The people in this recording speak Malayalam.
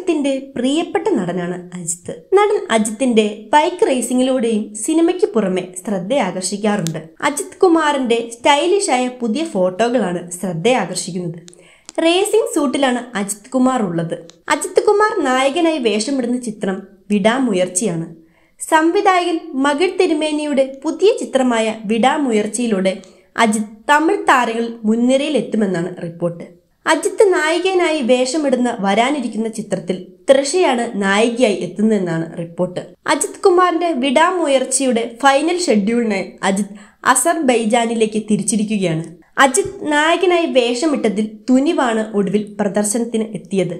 ലോകത്തിന്റെ പ്രിയപ്പെട്ട നടനാണ് അജിത്ത് നടൻ അജിത്തിന്റെ ബൈക്ക് റേസിംഗിലൂടെയും സിനിമയ്ക്ക് പുറമെ ശ്രദ്ധയാകർഷിക്കാറുണ്ട് അജിത് കുമാറിന്റെ സ്റ്റൈലിഷായ പുതിയ ഫോട്ടോകളാണ് ശ്രദ്ധയാകർഷിക്കുന്നത് റേസിംഗ് സൂട്ടിലാണ് അജിത് കുമാർ ഉള്ളത് അജിത് കുമാർ നായകനായി വേഷമിടുന്ന ചിത്രം വിടാമുയർച്ചയാണ് സംവിധായകൻ മകൾ തിരുമേനിയുടെ പുതിയ ചിത്രമായ വിടാമുയർച്ചയിലൂടെ അജിത് തമിഴ് താരങ്ങളിൽ മുൻനിരയിലെത്തുമെന്നാണ് റിപ്പോർട്ട് അജിത്ത് നായികനായി വേഷമിടുന്ന വരാനിരിക്കുന്ന ചിത്രത്തിൽ തൃഷയാണ് നായികയായി എത്തുന്നതെന്നാണ് റിപ്പോർട്ട് അജിത് കുമാറിന്റെ വിടാമുയർച്ചയുടെ ഫൈനൽ ഷെഡ്യൂളിനായി അജിത് അസർ ബൈജാനിലേക്ക് തിരിച്ചിരിക്കുകയാണ് അജിത് നായകനായി വേഷമിട്ടതിൽ തുനിവാണ് ഒടുവിൽ പ്രദർശനത്തിന് എത്തിയത്